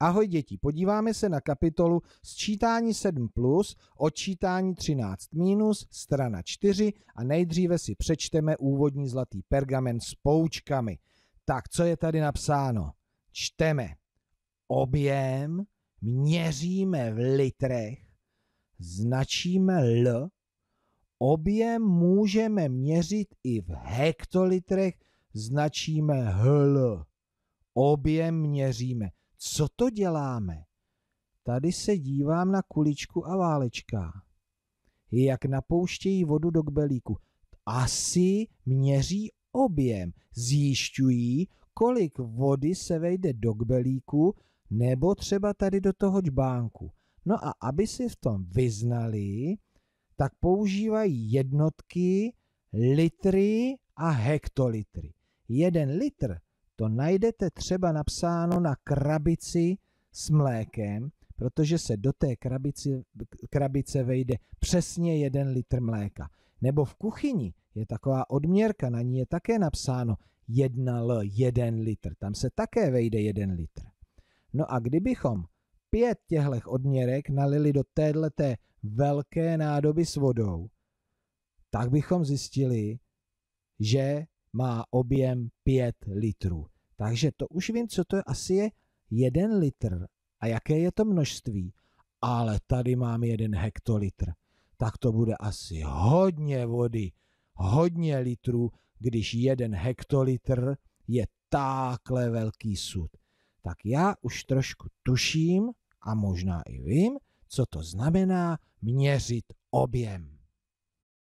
Ahoj děti, podíváme se na kapitolu Sčítání 7 plus, odčítání 13 minus, strana 4 a nejdříve si přečteme úvodní zlatý pergamen s poučkami. Tak, co je tady napsáno? Čteme objem, měříme v litrech, značíme L, objem můžeme měřit i v hektolitrech, značíme HL. Objem měříme co to děláme? Tady se dívám na kuličku a válečka. Jak napouštějí vodu do kbelíku. Asi měří objem. Zjišťují, kolik vody se vejde do kbelíku nebo třeba tady do toho čbánku. No a aby si v tom vyznali, tak používají jednotky, litry a hektolitry. Jeden litr to najdete třeba napsáno na krabici s mlékem, protože se do té krabici, krabice vejde přesně jeden litr mléka. Nebo v kuchyni je taková odměrka, na ní je také napsáno 1L, 1 litr. Tam se také vejde jeden litr. No a kdybychom pět těchto odměrek nalili do téhleté velké nádoby s vodou, tak bychom zjistili, že má objem 5 litrů. Takže to už vím, co to je. Asi je 1 litr. A jaké je to množství? Ale tady mám 1 hektolitr. Tak to bude asi hodně vody, hodně litrů, když 1 hektolitr je takhle velký sud. Tak já už trošku tuším a možná i vím, co to znamená měřit objem.